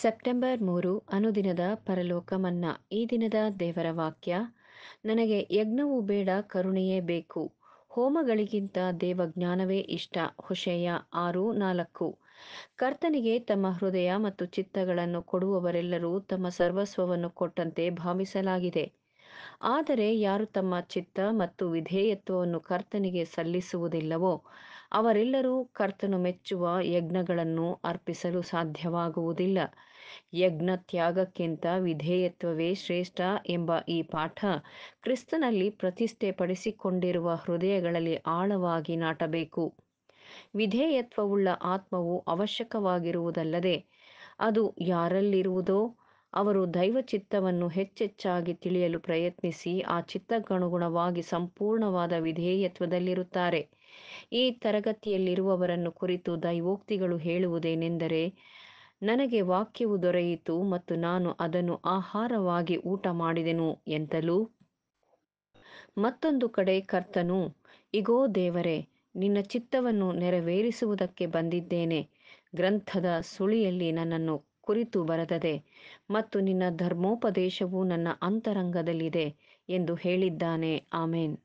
September ಮೂರು ಅನುದಿನದ ಪರಲೋಕ ಮನ್ನಾ ಈ ದಿನದ ದೇವರ ವಾಕ್ಯ ನನಗೆ ಯಜ್ಞವು ಬೇಡ ಕರುಣೆಯೇ ಬೇಕು ಹೋಮಗಳಿಗಿಂತ ದೇವಜ್ಞಾನವೇ ಇಷ್ಟ ಹುಷೆಯ ಆರು ನಾಲ್ಕು ಕರ್ತನಿಗೆ ತಮ್ಮ ಹೃದಯ ಮತ್ತು ಚಿತ್ತಗಳನ್ನು ಕೊಡುವವರೆಲ್ಲರೂ ತಮ್ಮ ಸರ್ವಸ್ವವನ್ನು ಕೊಟ್ಟಂತೆ ಭಾವಿಸಲಾಗಿದೆ ಆದರೆ ಯಾರು ತಮ್ಮ ಚಿತ್ತ ಮತ್ತು ವಿಧೇಯತ್ವವನ್ನು ಕರ್ತನಿಗೆ ಸಲ್ಲಿಸುವುದಿಲ್ಲವೋ ಅವರೆಲ್ಲರೂ ಕರ್ತನು ಮೆಚ್ಚುವ ಯಜ್ಞಗಳನ್ನು ಅರ್ಪಿಸಲು ಸಾಧ್ಯವಾಗುವುದಿಲ್ಲ ಯಜ್ಞ ತ್ಯಾಗಕ್ಕಿಂತ ವಿಧೇಯತ್ವವೇ ಶ್ರೇಷ್ಠ ಎಂಬ ಈ ಪಾಠ ಕ್ರಿಸ್ತನಲ್ಲಿ ಪ್ರತಿಷ್ಠೆ ಪಡಿಸಿಕೊಂಡಿರುವ ಹೃದಯಗಳಲ್ಲಿ ಆಳವಾಗಿ ನಾಟಬೇಕು ವಿಧೇಯತ್ವವುಳ್ಳ ಆತ್ಮವು ಅವಶ್ಯಕವಾಗಿರುವುದಲ್ಲದೆ ಅದು ಯಾರಲ್ಲಿರುವುದೋ ಅವರು ದೈವಚಿತ್ತವನ್ನು ಹೆಚ್ಚೆಚ್ಚಾಗಿ ತಿಳಿಯಲು ಪ್ರಯತ್ನಿಸಿ ಆ ಚಿತ್ತಕ್ಕನುಗುಣವಾಗಿ ಸಂಪೂರ್ಣವಾದ ವಿಧೇಯತ್ವದಲ್ಲಿರುತ್ತಾರೆ ಈ ತರಗತಿಯಲ್ಲಿರುವವರನ್ನು ಕುರಿತು ದೈವೋಕ್ತಿಗಳು ಹೇಳುವುದೇನೆಂದರೆ ನನಗೆ ವಾಕ್ಯವು ದೊರೆಯಿತು ಮತ್ತು ನಾನು ಅದನ್ನು ಆಹಾರವಾಗಿ ಊಟ ಮಾಡಿದೆನು ಎಂತಲೂ ಮತ್ತೊಂದು ಕಡೆ ಕರ್ತನು ಇಗೋ ದೇವರೇ ನಿನ್ನ ಚಿತ್ತವನ್ನು ನೆರವೇರಿಸುವುದಕ್ಕೆ ಬಂದಿದ್ದೇನೆ ಗ್ರಂಥದ ಸುಳಿಯಲ್ಲಿ ನನ್ನನ್ನು ಕುರಿತು ಬರದದೆ ಮತ್ತು ನಿನ್ನ ಧರ್ಮೋಪದೇಶವು ನನ್ನ ಅಂತರಂಗದಲ್ಲಿದೆ ಎಂದು ಹೇಳಿದ್ದಾನೆ ಆಮೇನ್